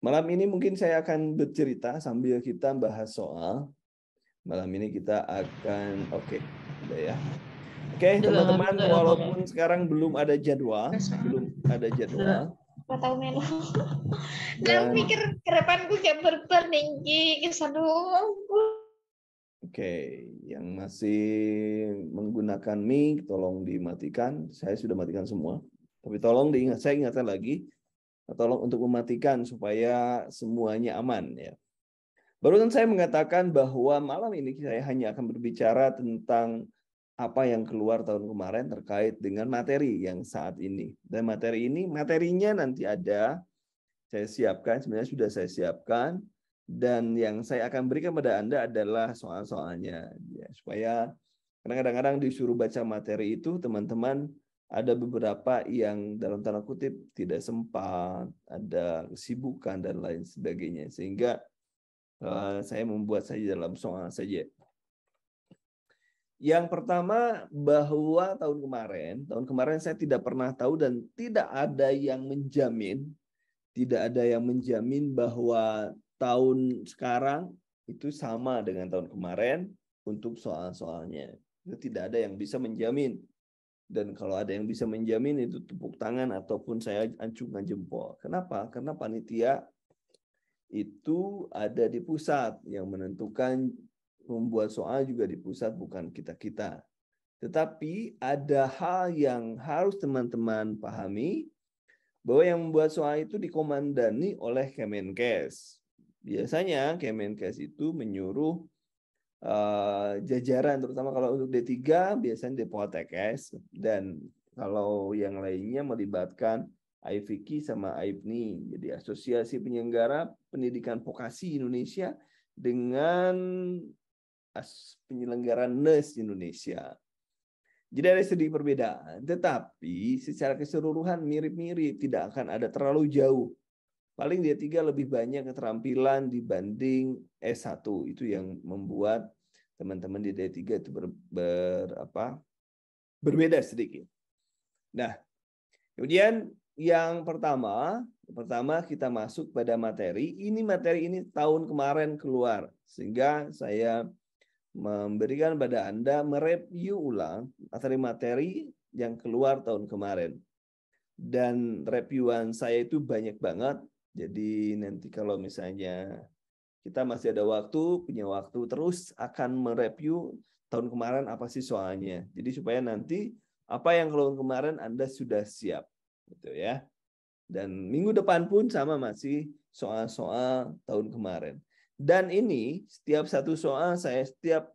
Malam ini mungkin saya akan bercerita sambil kita bahas soal. Malam ini kita akan oke, okay, udah ya. Oke, okay, teman-teman, walaupun sekarang belum ada jadwal, belum ada jadwal. Tahu melu. Dan pikir ke depan gue kayak berpeninggi, Oke, yang masih menggunakan mic tolong dimatikan. Saya sudah matikan semua. Tapi tolong diingat, saya ingatkan lagi, tolong untuk mematikan supaya semuanya aman ya. Barusan saya mengatakan bahwa malam ini saya hanya akan berbicara tentang apa yang keluar tahun kemarin terkait dengan materi yang saat ini. Dan materi ini, materinya nanti ada, saya siapkan, sebenarnya sudah saya siapkan, dan yang saya akan berikan pada Anda adalah soal-soalnya. Ya, supaya karena kadang-kadang disuruh baca materi itu, teman-teman ada beberapa yang dalam tanda kutip tidak sempat, ada kesibukan dan lain sebagainya. Sehingga uh, saya membuat saja dalam soal saja. Yang pertama bahwa tahun kemarin, tahun kemarin saya tidak pernah tahu dan tidak ada yang menjamin, tidak ada yang menjamin bahwa tahun sekarang itu sama dengan tahun kemarin untuk soal-soalnya. Itu tidak ada yang bisa menjamin dan kalau ada yang bisa menjamin itu tepuk tangan ataupun saya acungan jempol. Kenapa? Karena panitia itu ada di pusat yang menentukan membuat soal juga di pusat bukan kita-kita. Tetapi ada hal yang harus teman-teman pahami bahwa yang membuat soal itu dikomandani oleh Kemenkes. Biasanya Kemenkes itu menyuruh Eh, jajaran terutama kalau untuk D3 biasanya Depotekes dan kalau yang lainnya melibatkan IVKI sama AIPNI. Jadi Asosiasi Penyelenggara Pendidikan Vokasi Indonesia dengan penyelenggara NES Indonesia. Jadi ada sedikit perbedaan, tetapi secara keseluruhan mirip-mirip, tidak akan ada terlalu jauh Paling d tiga lebih banyak keterampilan dibanding S1. Itu yang membuat teman-teman di D3 itu ber, ber apa? berbeda sedikit. Nah, kemudian yang pertama, pertama kita masuk pada materi. Ini materi ini tahun kemarin keluar sehingga saya memberikan pada Anda mereview ulang materi-materi yang keluar tahun kemarin. Dan reviewan saya itu banyak banget jadi nanti kalau misalnya kita masih ada waktu, punya waktu terus akan mereview tahun kemarin apa sih soalnya. Jadi supaya nanti apa yang tahun kemarin Anda sudah siap, gitu ya. Dan minggu depan pun sama masih soal-soal tahun kemarin. Dan ini setiap satu soal saya setiap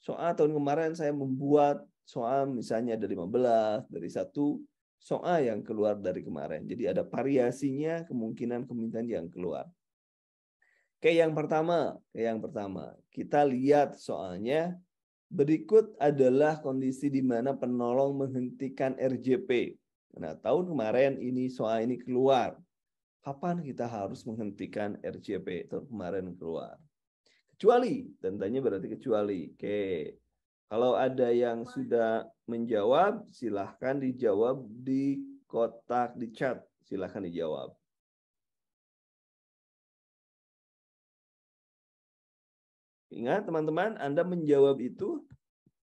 soal tahun kemarin saya membuat soal misalnya ada 15, dari satu Soal yang keluar dari kemarin. Jadi ada variasinya kemungkinan-kemungkinan yang keluar. Oke, yang pertama, kayak yang pertama, kita lihat soalnya berikut adalah kondisi di mana penolong menghentikan RJP. Nah, tahun kemarin ini soal ini keluar. Kapan kita harus menghentikan RJP tahun kemarin keluar? Kecuali, tentunya berarti kecuali. Oke, kalau ada yang sudah menjawab, silahkan dijawab di kotak di chat. Silahkan dijawab. Ingat teman-teman, Anda menjawab itu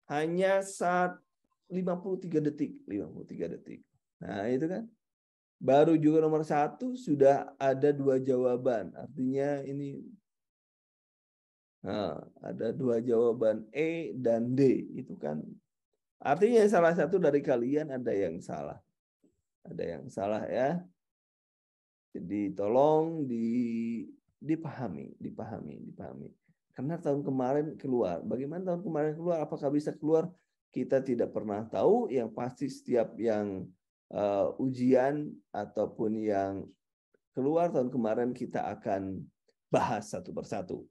hanya saat 53 detik. 53 detik. Nah itu kan. Baru juga nomor satu sudah ada dua jawaban. Artinya ini Nah, ada dua jawaban E dan D itu kan artinya salah satu dari kalian ada yang salah. Ada yang salah ya. Jadi tolong di dipahami, dipahami, dipahami. Karena tahun kemarin keluar. Bagaimana tahun kemarin keluar? Apakah bisa keluar? Kita tidak pernah tahu. Yang pasti setiap yang uh, ujian ataupun yang keluar tahun kemarin kita akan bahas satu persatu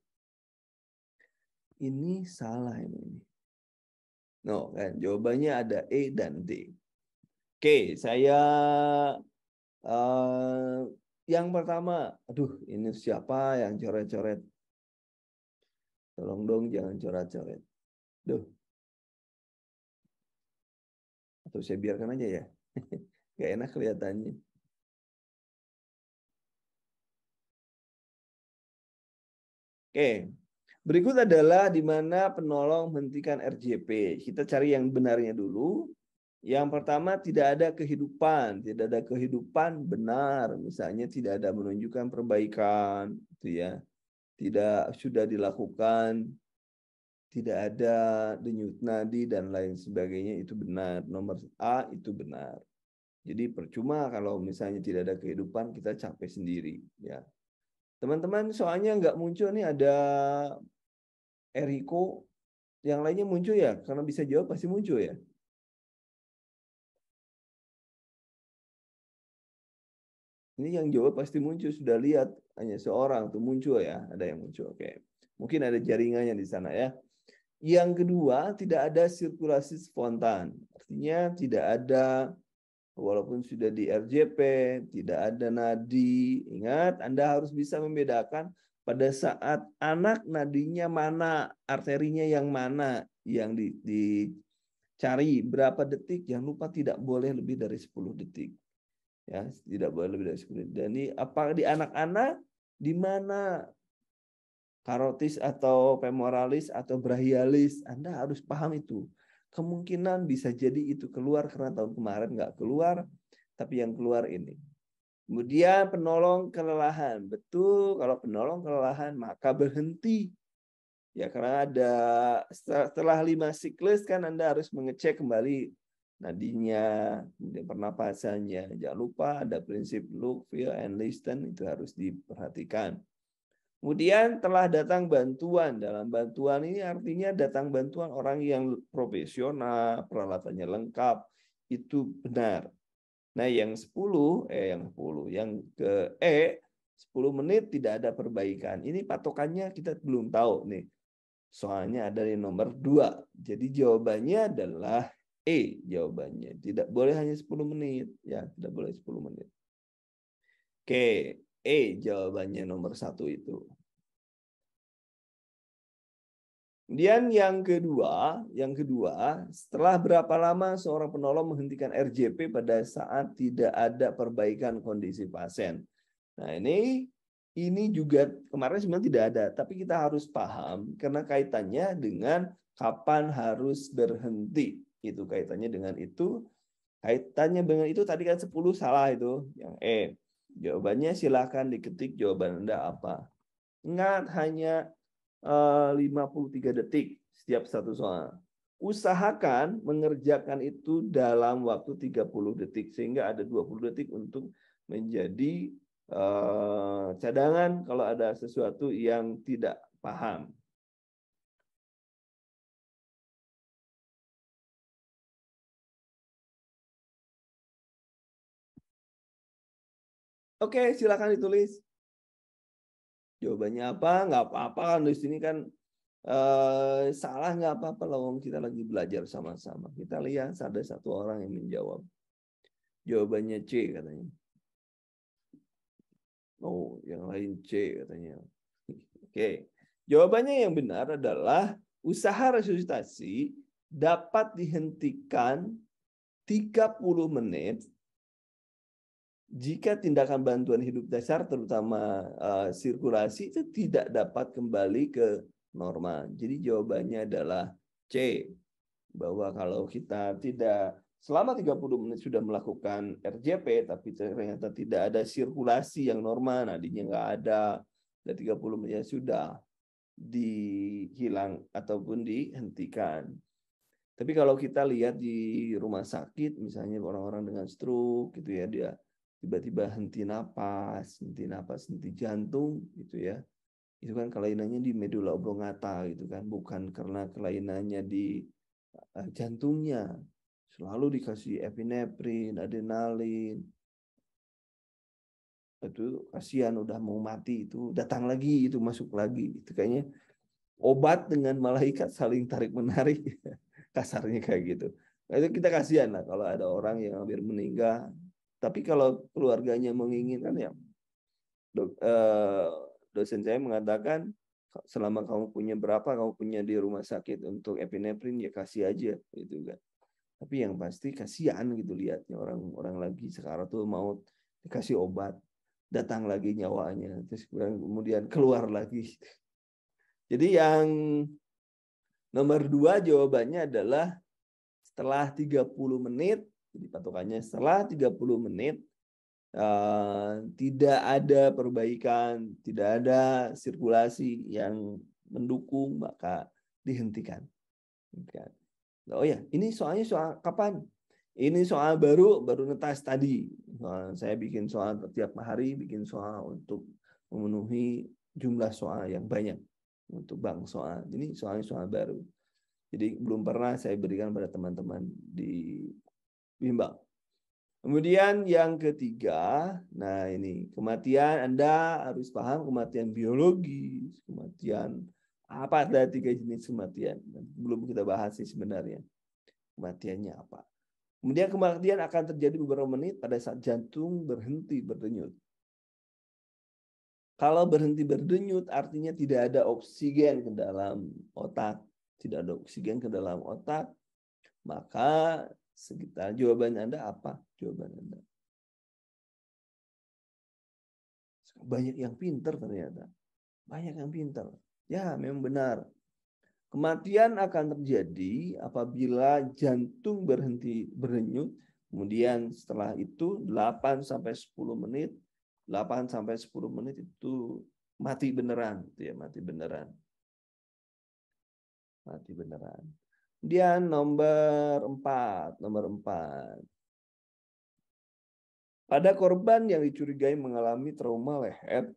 ini salah ini. No, kan? Jawabannya ada E dan D. Oke, saya uh, yang pertama, aduh ini siapa yang coret-coret? Tolong dong jangan coret-coret. Duh. Atau saya biarkan aja ya. Gak enak kelihatannya. Oke, Berikut adalah di mana penolong menghentikan RJP. Kita cari yang benarnya dulu. Yang pertama tidak ada kehidupan, tidak ada kehidupan benar, misalnya tidak ada menunjukkan perbaikan, itu ya. Tidak sudah dilakukan, tidak ada denyut nadi dan lain sebagainya itu benar. Nomor A itu benar. Jadi percuma kalau misalnya tidak ada kehidupan kita capek sendiri ya. Teman-teman soalnya nggak muncul nih ada Eriko, yang lainnya muncul ya? Karena bisa jawab pasti muncul ya. Ini yang jawab pasti muncul sudah lihat hanya seorang tuh muncul ya, ada yang muncul. Oke. Mungkin ada jaringannya di sana ya. Yang kedua, tidak ada sirkulasi spontan. Artinya tidak ada walaupun sudah di RJP, tidak ada nadi. Ingat, Anda harus bisa membedakan pada saat anak nadinya mana, arterinya yang mana yang di, dicari berapa detik, jangan lupa tidak boleh lebih dari 10 detik. Ya, tidak boleh lebih dari 10 detik. Dan ini apa di anak-anak di mana karotis atau femoralis atau brachialis, Anda harus paham itu. Kemungkinan bisa jadi itu keluar karena tahun kemarin nggak keluar, tapi yang keluar ini. Kemudian penolong kelelahan. Betul, kalau penolong kelelahan maka berhenti. Ya karena ada setelah lima siklus kan Anda harus mengecek kembali nadinya, kemudian pernapasannya. Jangan lupa ada prinsip look, feel, and listen itu harus diperhatikan. Kemudian telah datang bantuan. Dalam bantuan ini artinya datang bantuan orang yang profesional, peralatannya lengkap, itu benar. Nah, yang 10 eh yang 10, yang ke E eh, 10 menit tidak ada perbaikan. Ini patokannya kita belum tahu nih. Soalnya ada di nomor 2. Jadi jawabannya adalah E jawabannya. Tidak boleh hanya 10 menit. Ya, tidak boleh 10 menit. Oke, E jawabannya nomor satu itu. Kemudian yang kedua, yang kedua, setelah berapa lama seorang penolong menghentikan RJP pada saat tidak ada perbaikan kondisi pasien? Nah, ini ini juga kemarin sebenarnya tidak ada, tapi kita harus paham karena kaitannya dengan kapan harus berhenti. Itu kaitannya dengan itu. Kaitannya dengan itu tadi kan 10 salah itu yang E. Jawabannya silahkan diketik jawaban Anda apa. Ingat hanya 53 eh, detik setiap satu soal. Usahakan mengerjakan itu dalam waktu 30 detik sehingga ada 20 detik untuk menjadi eh, cadangan kalau ada sesuatu yang tidak paham. Oke, silakan ditulis. Jawabannya apa? Nggak apa-apa kan di sini kan eh, salah nggak apa-apa lawang kita lagi belajar sama-sama. Kita lihat ada satu orang yang menjawab. Jawabannya C katanya. Oh, yang lain C katanya. Oke. Jawabannya yang benar adalah usaha resusitasi dapat dihentikan 30 menit jika tindakan bantuan hidup dasar terutama uh, sirkulasi itu tidak dapat kembali ke normal. Jadi jawabannya adalah C bahwa kalau kita tidak selama 30 menit sudah melakukan RJP tapi ternyata tidak ada sirkulasi yang normal, nadinya nggak ada, dan 30 menit sudah dihilang ataupun dihentikan. Tapi kalau kita lihat di rumah sakit misalnya orang-orang dengan stroke gitu ya dia tiba-tiba henti napas, henti napas, henti jantung gitu ya. Itu kan kelainannya di medula oblongata gitu kan, bukan karena kelainannya di eh, jantungnya. Selalu dikasih epineprin, adrenalin. Itu kasihan udah mau mati itu, datang lagi itu masuk lagi itu kayaknya obat dengan malaikat saling tarik menarik kasarnya kayak gitu. Nah, itu kita kasihan lah kalau ada orang yang hampir meninggal tapi kalau keluarganya menginginkan ya do, eh, dosen saya mengatakan selama kamu punya berapa kamu punya di rumah sakit untuk epinefrin ya kasih aja gitu kan. Tapi yang pasti kasihan gitu lihatnya orang-orang lagi sekarang tuh mau dikasih obat datang lagi nyawanya terus kemudian keluar lagi jadi yang nomor dua jawabannya adalah setelah 30 menit jadi patokannya setelah 30 menit uh, tidak ada perbaikan, tidak ada sirkulasi yang mendukung maka dihentikan. Oh ya, ini soalnya soal kapan? Ini soal baru, baru netas tadi. Soal, saya bikin soal setiap hari, bikin soal untuk memenuhi jumlah soal yang banyak untuk bank soal. Ini soalnya soal baru. Jadi belum pernah saya berikan pada teman-teman di bimbang. Kemudian yang ketiga, nah ini kematian Anda harus paham kematian biologis, kematian apa ada tiga jenis kematian. Belum kita bahas sih sebenarnya kematiannya apa. Kemudian kematian akan terjadi beberapa menit pada saat jantung berhenti berdenyut. Kalau berhenti berdenyut artinya tidak ada oksigen ke dalam otak, tidak ada oksigen ke dalam otak, maka sekitar. Jawaban Anda apa? Jawaban Anda. Banyak yang pinter ternyata. Banyak yang pinter. Ya, memang benar. Kematian akan terjadi apabila jantung berhenti berdenyut kemudian setelah itu 8 sampai 10 menit, 8 sampai 10 menit itu mati beneran, gitu ya, mati beneran. Mati beneran. Dia nomor empat, nomor empat. Pada korban yang dicurigai mengalami trauma leher,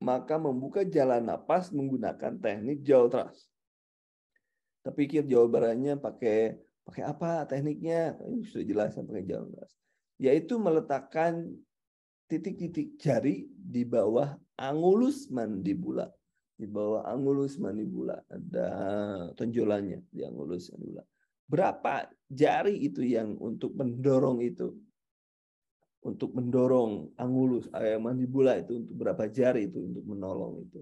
maka membuka jalan napas menggunakan teknik jaw thrust. kira jawabannya pakai pakai apa tekniknya? Ini sudah yang pakai jaw thrust. Yaitu meletakkan titik-titik jari di bawah angulus mandibula di bawah angulus manibula ada tonjolannya di angulus manibula. Berapa jari itu yang untuk mendorong itu? Untuk mendorong angulus eh, manibula itu untuk berapa jari itu untuk menolong itu?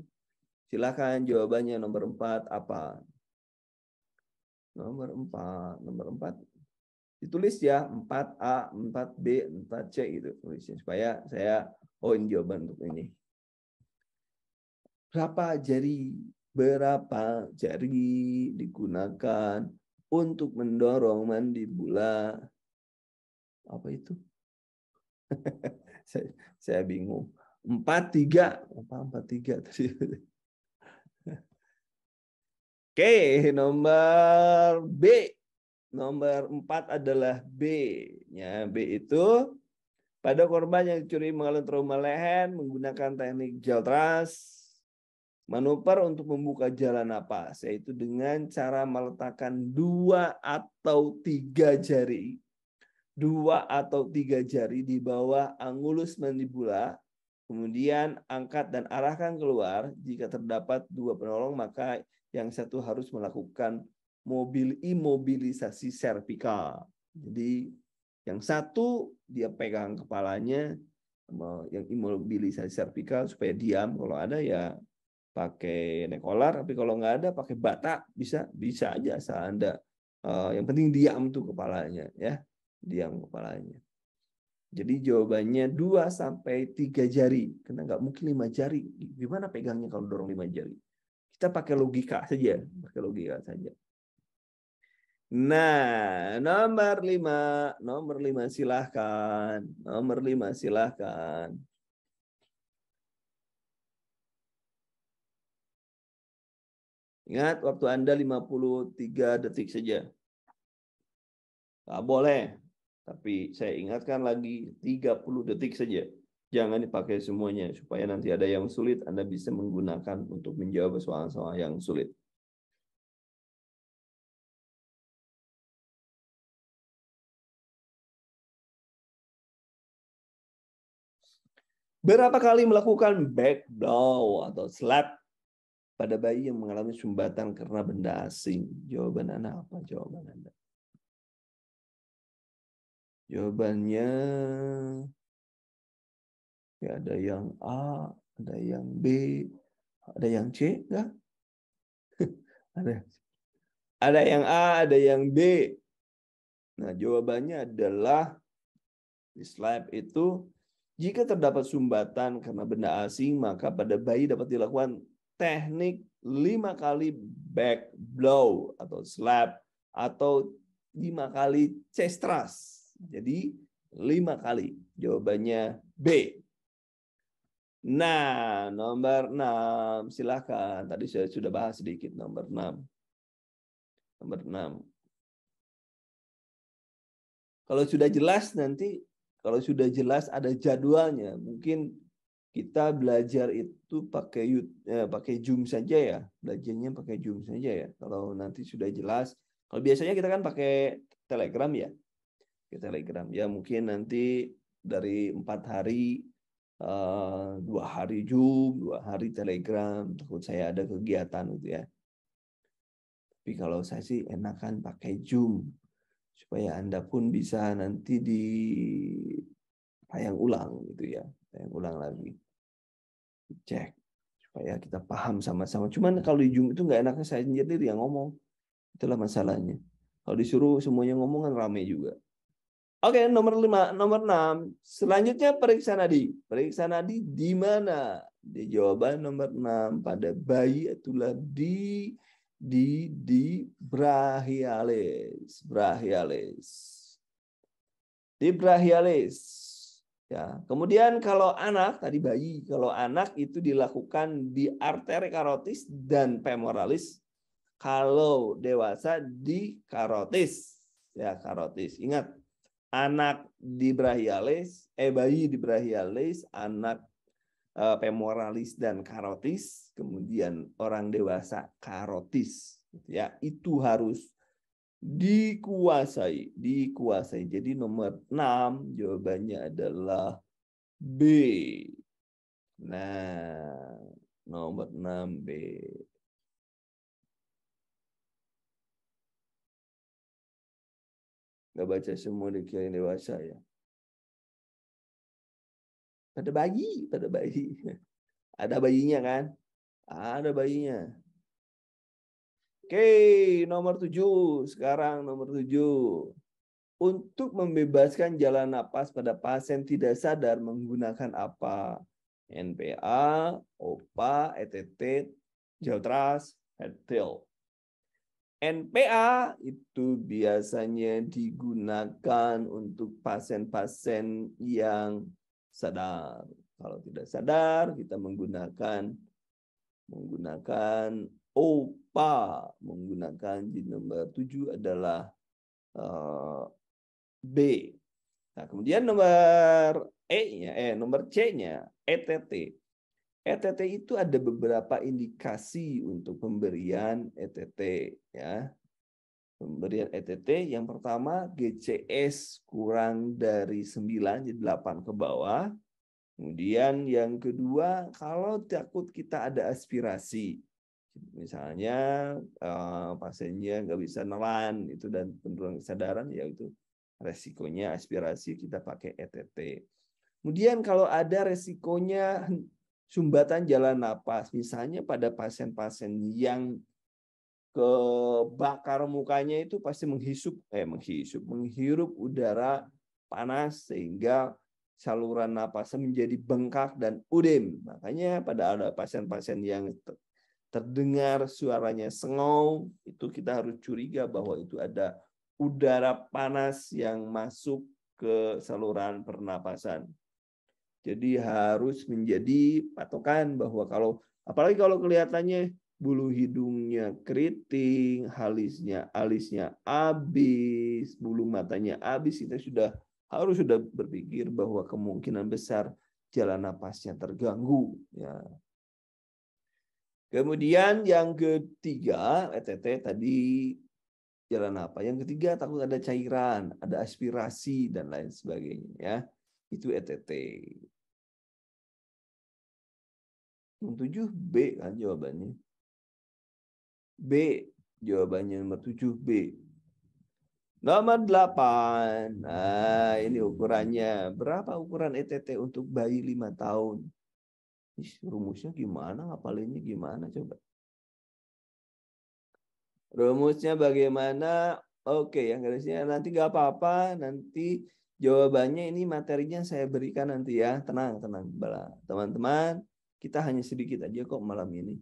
Silakan jawabannya nomor empat apa? Nomor empat nomor empat ditulis ya 4A, 4B, 4C itu tulisnya supaya saya oh ini jawaban untuk ini berapa jari berapa jari digunakan untuk mendorong mandi bola apa itu saya, saya bingung empat tiga apa empat tiga tadi oke nomor B nomor empat adalah B nya B itu pada korban yang dicuri mengalami trauma lehen menggunakan teknik gel trust Manuver untuk membuka jalan apa? yaitu dengan cara meletakkan dua atau tiga jari, dua atau tiga jari di bawah angulus mandibula, kemudian angkat dan arahkan keluar. Jika terdapat dua penolong, maka yang satu harus melakukan mobil imobilisasi servikal. Jadi yang satu dia pegang kepalanya, yang imobilisasi servikal supaya diam. Kalau ada ya pakai nekolar, tapi kalau nggak ada pakai bata bisa bisa aja asal Anda eh, yang penting diam tuh kepalanya ya, diam kepalanya. Jadi jawabannya 2 sampai tiga jari. Karena nggak mungkin lima jari. Gimana pegangnya kalau dorong lima jari? Kita pakai logika saja, pakai logika saja. Nah, nomor lima, nomor lima silahkan. Nomor lima silahkan. Ingat waktu Anda 53 detik saja. Tak boleh. Tapi saya ingatkan lagi 30 detik saja. Jangan dipakai semuanya supaya nanti ada yang sulit Anda bisa menggunakan untuk menjawab soal-soal yang sulit. Berapa kali melakukan back backdoor atau slap pada bayi yang mengalami sumbatan karena benda asing? Jawaban Anda apa? Jawaban Anda. Jawabannya ya ada yang A, ada yang B, ada yang C, enggak? ada. Ada yang A, ada yang B. Nah, jawabannya adalah di slide itu jika terdapat sumbatan karena benda asing, maka pada bayi dapat dilakukan teknik lima kali back blow atau slap atau lima kali chest thrust. Jadi lima kali. Jawabannya B. Nah, nomor 6. Silahkan. Tadi saya sudah bahas sedikit nomor 6. Nomor 6. Kalau sudah jelas nanti, kalau sudah jelas ada jadwalnya. Mungkin kita belajar itu pakai eh, pakai Zoom saja ya. Belajarnya pakai Zoom saja ya. Kalau nanti sudah jelas. Kalau biasanya kita kan pakai Telegram ya. Ke Telegram. Ya mungkin nanti dari empat hari eh, dua hari Zoom, dua hari Telegram. Takut saya ada kegiatan gitu ya. Tapi kalau saya sih enakan pakai Zoom supaya Anda pun bisa nanti di tayang ulang gitu ya, tayang ulang lagi cek supaya kita paham sama-sama. Cuman kalau di Zoom itu nggak enaknya saya sendiri yang ngomong. Itulah masalahnya. Kalau disuruh semuanya ngomong kan rame juga. Oke, nomor 5, nomor 6. Selanjutnya periksa nadi. Periksa nadi di mana? Di jawaban nomor 6 pada bayi itulah di di di brachialis. Brachialis. Di brachialis. Ya, kemudian kalau anak tadi bayi, kalau anak itu dilakukan di arteri karotis dan femoralis, kalau dewasa di karotis. Ya, karotis. Ingat, anak di brachialis, eh bayi di brachialis, anak eh, femoralis dan karotis, kemudian orang dewasa karotis. Gitu ya, itu harus dikuasai, dikuasai. Jadi nomor 6 jawabannya adalah B. Nah, nomor 6 B. nggak baca semua dikira dewasa ya. Ada bayi, ada bayi. Ada bayinya kan? Ada bayinya. Oke, nomor tujuh. Sekarang nomor tujuh. Untuk membebaskan jalan napas pada pasien tidak sadar menggunakan apa? NPA, OPA, ETT, Jautras, Headtail. NPA itu biasanya digunakan untuk pasien-pasien yang sadar. Kalau tidak sadar, kita menggunakan menggunakan lupa menggunakan jin nomor 7 adalah uh, B. Nah, kemudian nomor E-nya, eh nomor C-nya ETT. ETT itu ada beberapa indikasi untuk pemberian ETT ya. Pemberian ETT yang pertama GCS kurang dari 9 jadi 8 ke bawah. Kemudian yang kedua kalau takut kita ada aspirasi. Misalnya uh, pasiennya nggak bisa nelan itu dan penurunan kesadaran ya itu resikonya aspirasi kita pakai ETT. Kemudian kalau ada resikonya sumbatan jalan nafas misalnya pada pasien-pasien yang kebakar mukanya itu pasti menghisup eh menghisup menghirup udara panas sehingga saluran napasnya menjadi bengkak dan udem. Makanya pada ada pasien-pasien yang terdengar suaranya sengau, itu kita harus curiga bahwa itu ada udara panas yang masuk ke saluran pernapasan. Jadi harus menjadi patokan bahwa kalau apalagi kalau kelihatannya bulu hidungnya keriting, alisnya alisnya habis, bulu matanya habis, kita sudah harus sudah berpikir bahwa kemungkinan besar jalan napasnya terganggu ya Kemudian yang ketiga, eh, ETT tadi jalan apa? Yang ketiga takut ada cairan, ada aspirasi dan lain sebagainya ya. Itu ETT. Yang tujuh B kan jawabannya. B jawabannya nomor tujuh B. Nomor delapan. Nah, ini ukurannya. Berapa ukuran ETT untuk bayi lima tahun? Ih, rumusnya gimana, ngapalinnya gimana coba. Rumusnya bagaimana? Oke, yang garisnya nanti gak apa-apa, nanti jawabannya ini materinya saya berikan nanti ya. Tenang, tenang. Teman-teman, kita hanya sedikit aja kok malam ini.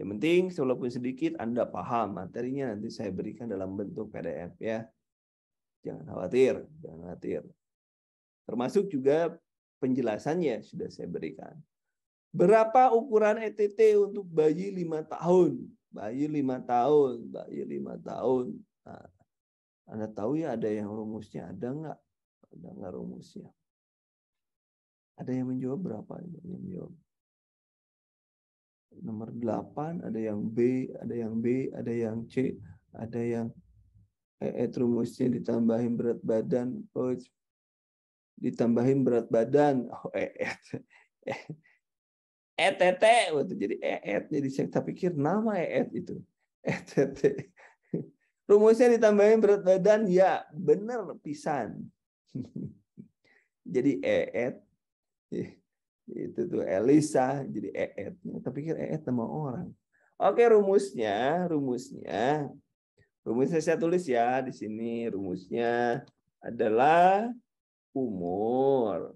Yang penting walaupun sedikit Anda paham materinya nanti saya berikan dalam bentuk PDF ya. Jangan khawatir, jangan khawatir. Termasuk juga penjelasannya sudah saya berikan. Berapa ukuran ETT untuk bayi lima tahun? Bayi lima tahun, bayi lima tahun. Nah, anda tahu ya ada yang rumusnya, ada nggak? Ada nggak rumusnya? Ada yang menjawab berapa? Ada yang menjawab. Nomor 8, ada yang B, ada yang B, ada yang C, ada yang E, e rumusnya ditambahin berat badan, oh, ditambahin berat badan, oh, e, e. ETT gitu. jadi EET jadi saya pikir nama EET itu ETT rumusnya ditambahin berat badan ya bener pisan jadi EET itu tuh Elisa jadi EET nah, tapi pikir EET nama orang oke rumusnya rumusnya rumusnya saya tulis ya di sini rumusnya adalah umur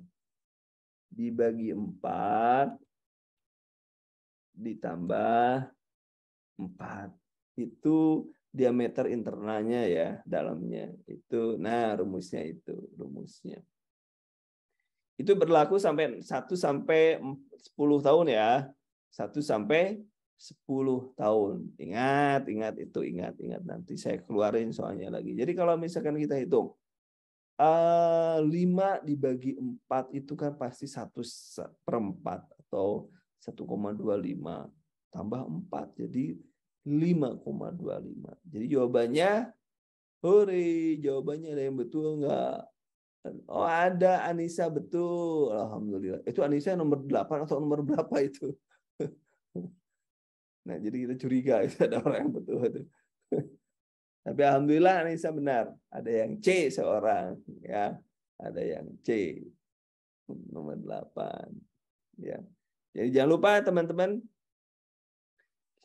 dibagi empat ditambah 4. Itu diameter internalnya ya dalamnya. Itu nah rumusnya itu, rumusnya. Itu berlaku sampai 1 sampai 10 tahun ya. 1 sampai 10 tahun. Ingat, ingat itu, ingat, ingat nanti saya keluarin soalnya lagi. Jadi kalau misalkan kita hitung uh, eh, 5 dibagi 4 itu kan pasti 1 per 4 atau 1,25 tambah 4 jadi 5,25. Jadi jawabannya hore, jawabannya ada yang betul enggak? Oh ada Anissa betul. Alhamdulillah. Itu Anissa nomor 8 atau nomor berapa itu? Nah, jadi kita curiga itu ada orang yang betul itu. Tapi alhamdulillah Anissa benar. Ada yang C seorang ya. Ada yang C nomor 8 ya. Jadi ya, jangan lupa teman-teman,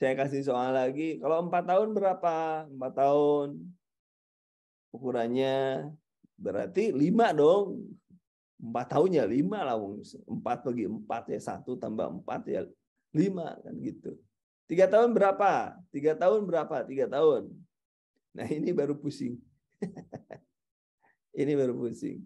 saya kasih soal lagi. Kalau empat tahun berapa? Empat tahun ukurannya berarti lima dong. Empat tahunnya lima lah, empat bagi empat ya satu tambah empat ya lima kan gitu. Tiga tahun berapa? Tiga tahun berapa? Tiga tahun. Nah ini baru pusing. ini baru pusing.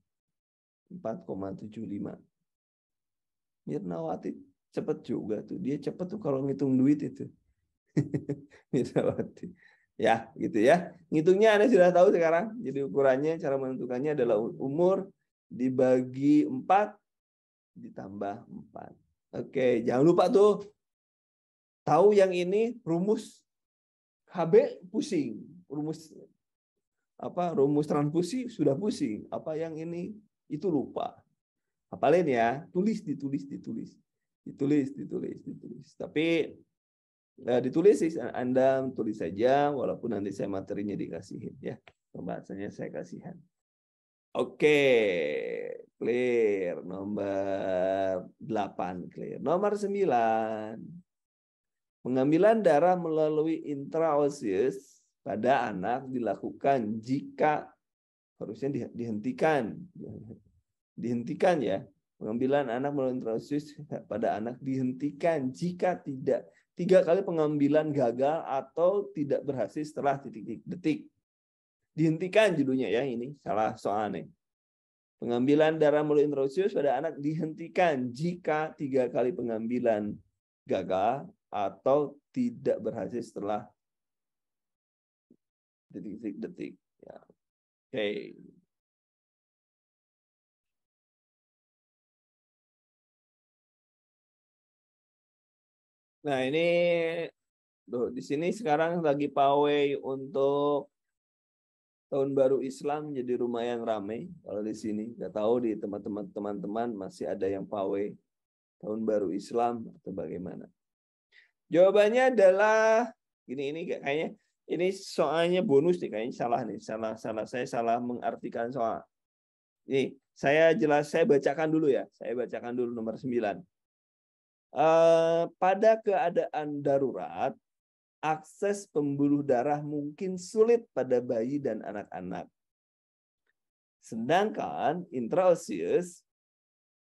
4,75. Mirnawati cepet juga tuh. Dia cepet tuh kalau ngitung duit itu. Mirnawati. Ya, gitu ya. Ngitungnya Anda sudah tahu sekarang. Jadi ukurannya, cara menentukannya adalah umur dibagi 4 ditambah 4. Oke, jangan lupa tuh. Tahu yang ini rumus HB pusing. Rumus apa rumus transfusi sudah pusing. Apa yang ini itu lupa. lain ya, tulis, ditulis, ditulis, ditulis, ditulis, ditulis. Tapi eh, ditulis sih Anda tulis saja, walaupun nanti saya materinya dikasihin ya, pembahasannya saya kasihan. Oke, clear. Nomor 8 clear. Nomor 9. Pengambilan darah melalui intraosius pada anak dilakukan jika harusnya dihentikan dihentikan ya pengambilan anak melalui transfusi pada anak dihentikan jika tidak tiga kali pengambilan gagal atau tidak berhasil setelah titik detik dihentikan judulnya ya ini salah soalnya pengambilan darah melalui intrausius pada anak dihentikan jika tiga kali pengambilan gagal atau tidak berhasil setelah detik-detik ya Okay. Nah, ini tuh di sini sekarang lagi pawai untuk tahun baru Islam jadi rumah yang ramai kalau di sini. Nggak tahu di teman-teman teman-teman masih ada yang pawai tahun baru Islam atau bagaimana. Jawabannya adalah gini ini kayaknya ini soalnya bonus nih kayaknya salah nih, salah salah saya salah mengartikan soal. Ini saya jelas saya bacakan dulu ya. Saya bacakan dulu nomor 9. eh, pada keadaan darurat, akses pembuluh darah mungkin sulit pada bayi dan anak-anak. Sedangkan intraosius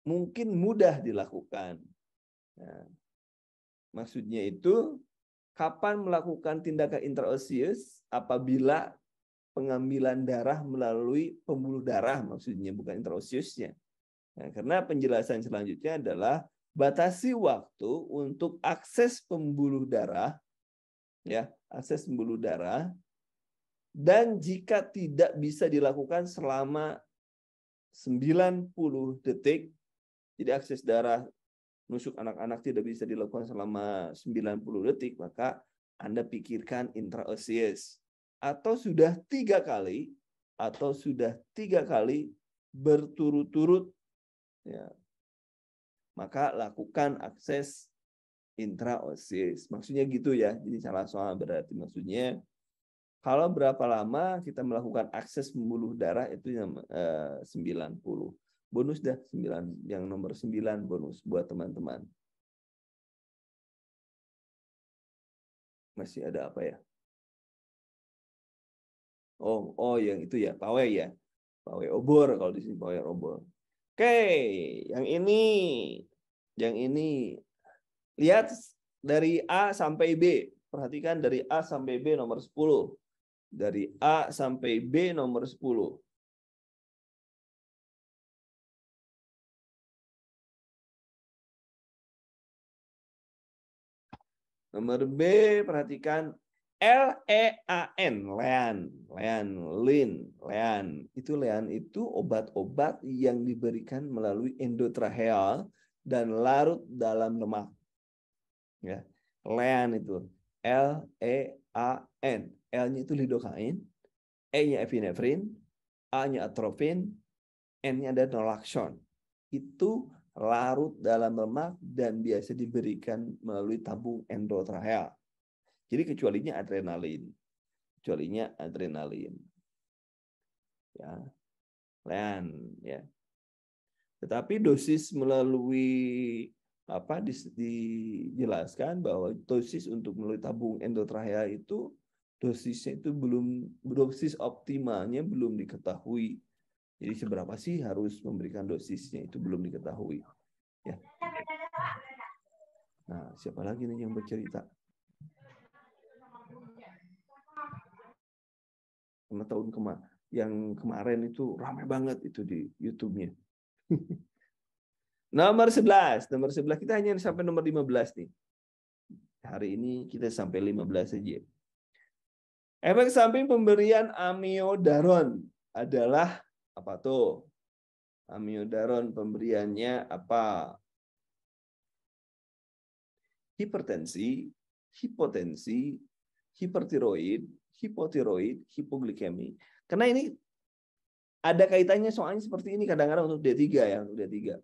mungkin mudah dilakukan. Nah, maksudnya itu Kapan melakukan tindakan intraosseous? Apabila pengambilan darah melalui pembuluh darah maksudnya bukan intraosseusnya. Nah, karena penjelasan selanjutnya adalah batasi waktu untuk akses pembuluh darah ya, akses pembuluh darah dan jika tidak bisa dilakukan selama 90 detik jadi akses darah nusuk anak-anak tidak bisa dilakukan selama 90 detik, maka Anda pikirkan intraosseous. Atau sudah tiga kali, atau sudah tiga kali berturut-turut, ya, maka lakukan akses intraosseous. Maksudnya gitu ya, jadi salah soal berarti maksudnya kalau berapa lama kita melakukan akses pembuluh darah itu yang 90. Eh, bonus dah 9 yang nomor sembilan bonus buat teman-teman masih ada apa ya oh oh yang itu ya pawai ya pawai obor kalau di sini pawai obor oke okay. yang ini yang ini lihat dari A sampai B perhatikan dari A sampai B nomor sepuluh dari A sampai B nomor sepuluh Nomor B, perhatikan L E A N, lean, lean, lin, lean. Itu lean itu obat-obat yang diberikan melalui endotraheal dan larut dalam lemak. Ya, lean itu L E A N. L-nya itu lidokain, E-nya epinefrin, A-nya atropin, N-nya ada nolaxon. Itu larut dalam lemak dan biasa diberikan melalui tabung endotraheal. Jadi kecualinya adrenalin. Kecualinya adrenalin. Ya. Lian, ya. Tetapi dosis melalui apa dijelaskan bahwa dosis untuk melalui tabung endotraheal itu dosisnya itu belum dosis optimalnya belum diketahui jadi seberapa sih harus memberikan dosisnya itu belum diketahui. Ya. Nah, siapa lagi nih yang bercerita? Karena tahun kemar yang kemarin itu ramai banget itu di YouTube-nya. nomor 11, nomor 11 kita hanya sampai nomor 15 nih. Hari ini kita sampai 15 saja. Efek samping pemberian amiodaron adalah apa tuh? Amiodaron pemberiannya apa? Hipertensi, hipotensi, hipertiroid, hipotiroid, hipoglikemi. Karena ini ada kaitannya soalnya seperti ini kadang-kadang untuk D3 ya, untuk D3.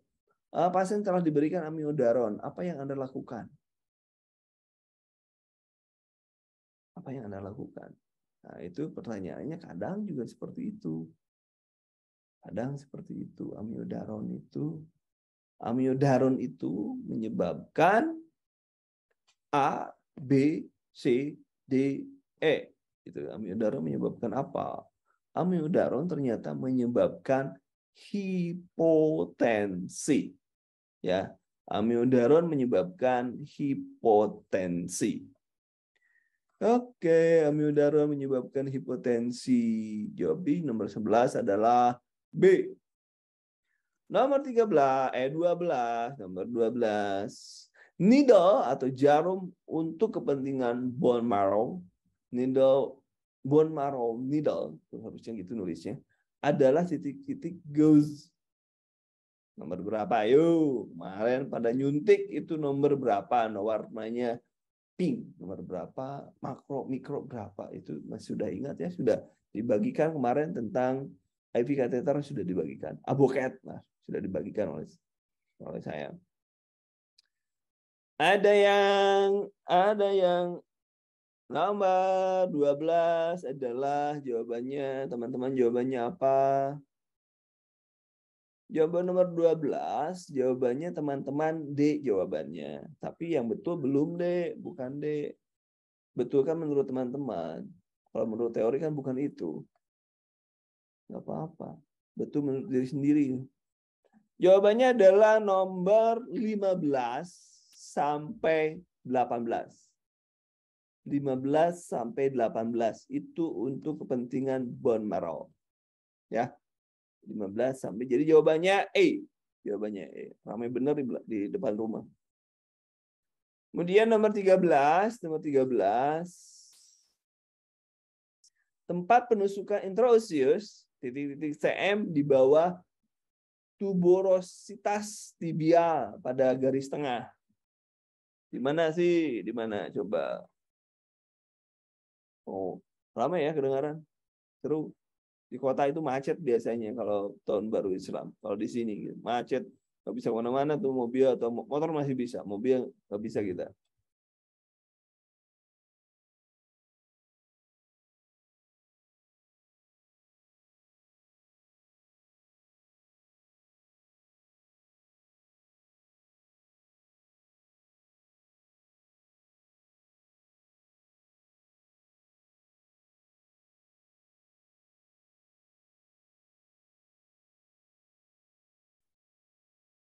Eh, pasien telah diberikan amiodaron, apa yang Anda lakukan? Apa yang Anda lakukan? Nah, itu pertanyaannya kadang juga seperti itu. Kadang seperti itu. Amiodaron itu amiodaron itu menyebabkan A, B, C, D, E. Itu amiodaron menyebabkan apa? Amiodaron ternyata menyebabkan hipotensi. Ya, amiodaron menyebabkan hipotensi. Oke, amiodaron menyebabkan hipotensi. Jawab B nomor 11 adalah B. Nomor 13, eh 12, nomor 12. Needle atau jarum untuk kepentingan bone marrow, needle bone marrow needle, harusnya gitu nulisnya, adalah titik-titik goes. Nomor berapa? Ayo, kemarin pada nyuntik itu nomor berapa? No nah, warnanya pink. Nomor berapa? Makro, mikro berapa? Itu masih sudah ingat ya, sudah dibagikan kemarin tentang IV catheter sudah dibagikan, aboket nah, sudah dibagikan oleh oleh saya. Ada yang ada yang nomor 12 adalah jawabannya teman-teman jawabannya apa? Jawaban nomor 12 jawabannya teman-teman D jawabannya. Tapi yang betul belum D, bukan D. Betul kan menurut teman-teman? Kalau menurut teori kan bukan itu. Nggak apa-apa. Betul menurut diri sendiri. Jawabannya adalah nomor 15 sampai 18. 15 sampai 18 itu untuk kepentingan bone marrow. Ya. 15 sampai jadi jawabannya E. Jawabannya E. Ramai benar di, di depan rumah. Kemudian nomor 13, nomor 13 tempat penusukan intraosseous titik-titik cm di bawah tuborositas tibial pada garis tengah. Di mana sih? Di mana? Coba. Oh, ramai ya kedengaran. Seru. Di kota itu macet biasanya kalau tahun baru Islam. Kalau di sini gitu, macet, Gak bisa kemana-mana tuh mobil atau motor masih bisa, mobil nggak bisa kita.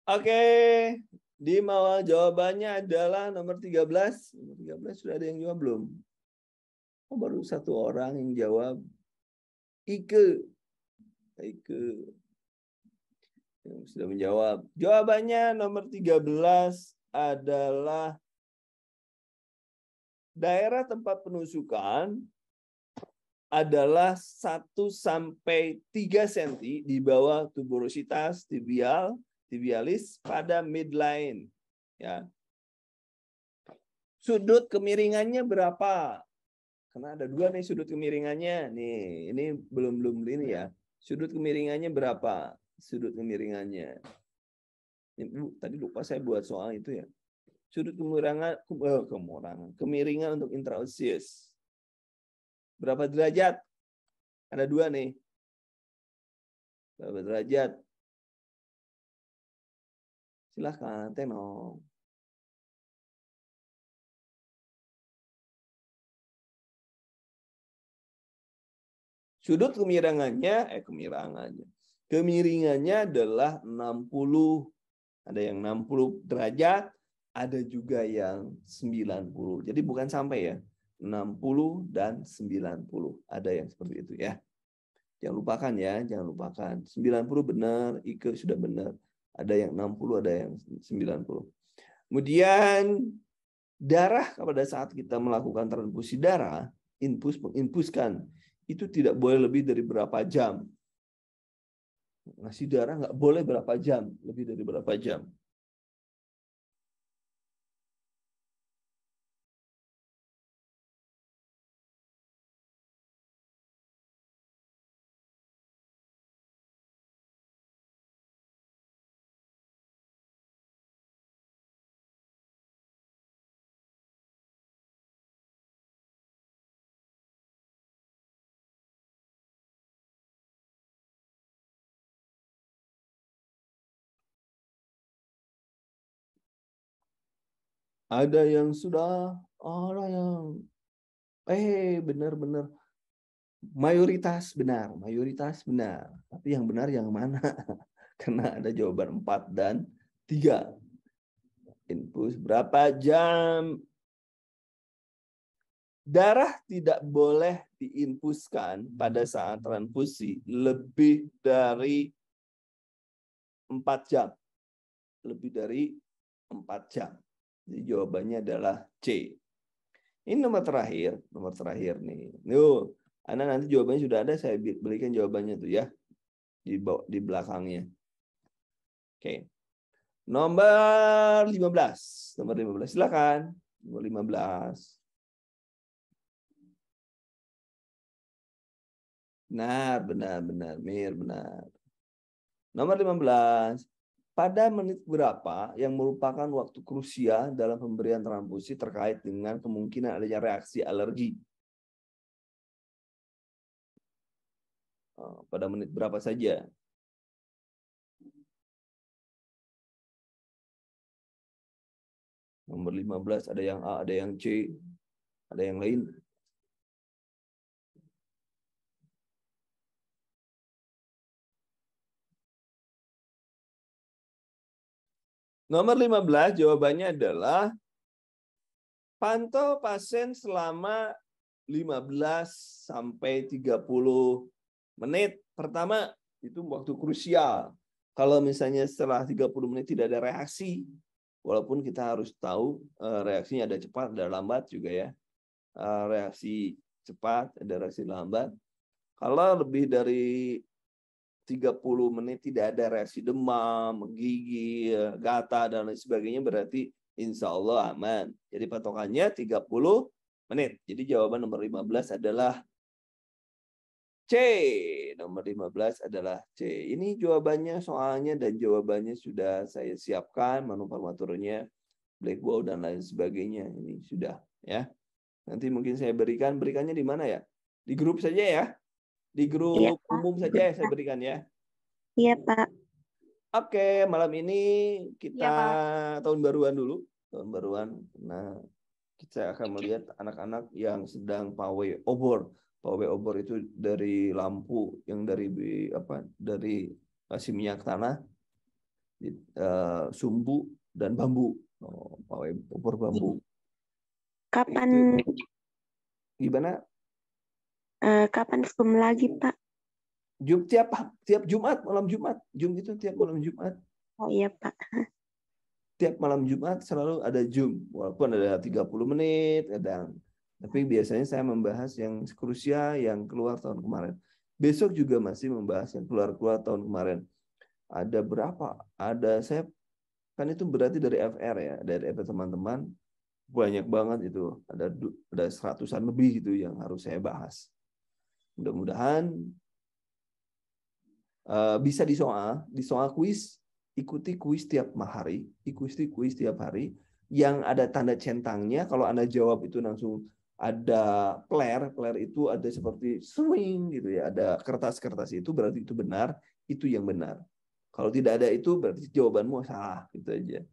Oke, di mawal jawabannya adalah nomor 13. Nomor 13 sudah ada yang jawab belum? Oh, baru satu orang yang jawab. Ike. Ike. Yang sudah menjawab. Jawabannya nomor 13 adalah daerah tempat penusukan adalah 1 sampai 3 cm di bawah tuberositas tibial tibialis pada midline ya sudut kemiringannya berapa karena ada dua nih sudut kemiringannya nih ini belum belum ini ya sudut kemiringannya berapa sudut kemiringannya Bu, tadi lupa saya buat soal itu ya sudut kemiringan kemurangan eh, kemiringan untuk intrausius berapa derajat ada dua nih berapa derajat Silahkan, Teno. Sudut kemiringannya, eh kemiringannya. Kemiringannya adalah 60. Ada yang 60 derajat, ada juga yang 90. Jadi bukan sampai ya. 60 dan 90. Ada yang seperti itu ya. Jangan lupakan ya, jangan lupakan. 90 benar, Ike sudah benar ada yang 60, ada yang 90. Kemudian darah pada saat kita melakukan transfusi darah, infus menginfuskan itu tidak boleh lebih dari berapa jam. Ngasih darah nggak boleh berapa jam, lebih dari berapa jam. Ada yang sudah orang yang eh benar-benar mayoritas benar, mayoritas benar. Tapi yang benar yang mana? Karena ada jawaban 4 dan 3. Infus berapa jam? Darah tidak boleh diinfuskan pada saat transfusi lebih dari 4 jam. Lebih dari 4 jam. Jadi jawabannya adalah C. Ini nomor terakhir, nomor terakhir nih. Nuh, Anda nanti jawabannya sudah ada, saya berikan jawabannya tuh ya di di belakangnya. Oke. Okay. Nomor 15. Nomor 15 silakan. Nomor 15. Benar, benar, benar. Mir, benar. Nomor 15 pada menit berapa yang merupakan waktu krusial dalam pemberian transfusi terkait dengan kemungkinan adanya reaksi alergi. Oh, pada menit berapa saja? Nomor 15 ada yang A, ada yang C, ada yang lain. Nomor 15 jawabannya adalah pantau pasien selama 15 sampai 30 menit. Pertama, itu waktu krusial. Kalau misalnya setelah 30 menit tidak ada reaksi, walaupun kita harus tahu eh, reaksinya ada cepat, ada lambat juga ya. Eh, reaksi cepat, ada reaksi lambat. Kalau lebih dari 30 menit tidak ada reaksi demam, gigi, gata, dan lain sebagainya, berarti insya Allah aman. Jadi patokannya 30 menit. Jadi jawaban nomor 15 adalah C. Nomor 15 adalah C. Ini jawabannya, soalnya, dan jawabannya sudah saya siapkan, manuformaturnya, blackboard, dan lain sebagainya. Ini sudah ya. Nanti mungkin saya berikan, berikannya di mana ya? Di grup saja ya di grup ya, umum saja saya berikan ya. Iya, Pak. Oke, malam ini kita ya, tahun baruan dulu. Tahun baruan. Nah, kita akan melihat anak-anak yang sedang pawai obor. Pawai obor itu dari lampu yang dari apa? Dari kasih minyak tanah, uh, sumbu dan bambu. Oh, pawai obor bambu. Kapan? Itu, gimana? Eh, kapan zoom lagi Pak? Jum, tiap tiap Jumat malam Jumat Zoom itu tiap malam Jumat. Oh iya Pak. Tiap malam Jumat selalu ada Zoom walaupun ada 30 menit kadang. Tapi biasanya saya membahas yang krusial yang keluar tahun kemarin. Besok juga masih membahas yang keluar-keluar tahun kemarin. Ada berapa? Ada saya kan itu berarti dari FR ya, dari FR teman-teman banyak banget itu. Ada ada seratusan lebih itu yang harus saya bahas. Mudah-mudahan uh, bisa di soal, di soal kuis ikuti kuis tiap hari, ikuti kuis tiap hari yang ada tanda centangnya. Kalau Anda jawab itu langsung ada player, player itu ada seperti swing gitu ya, ada kertas-kertas itu berarti itu benar, itu yang benar. Kalau tidak ada itu berarti jawabanmu salah gitu aja.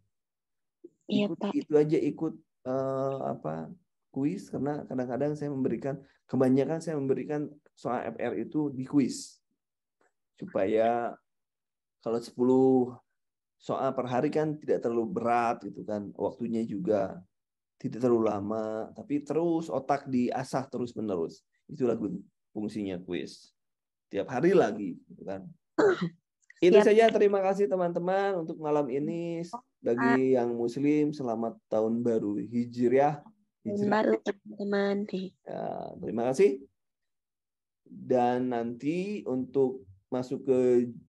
Iya, ikut itu aja ikut uh, apa kuis karena kadang-kadang saya memberikan kebanyakan saya memberikan soal FR itu di kuis. Supaya kalau 10 soal per hari kan tidak terlalu berat gitu kan, waktunya juga tidak terlalu lama, tapi terus otak diasah terus-menerus. Itulah fungsinya kuis. Tiap hari lagi gitu kan. Itu saja terima kasih teman-teman untuk malam ini bagi ah. yang muslim selamat tahun baru Hijriah. Hijri. Baru teman-teman. Ya, terima kasih dan nanti untuk masuk ke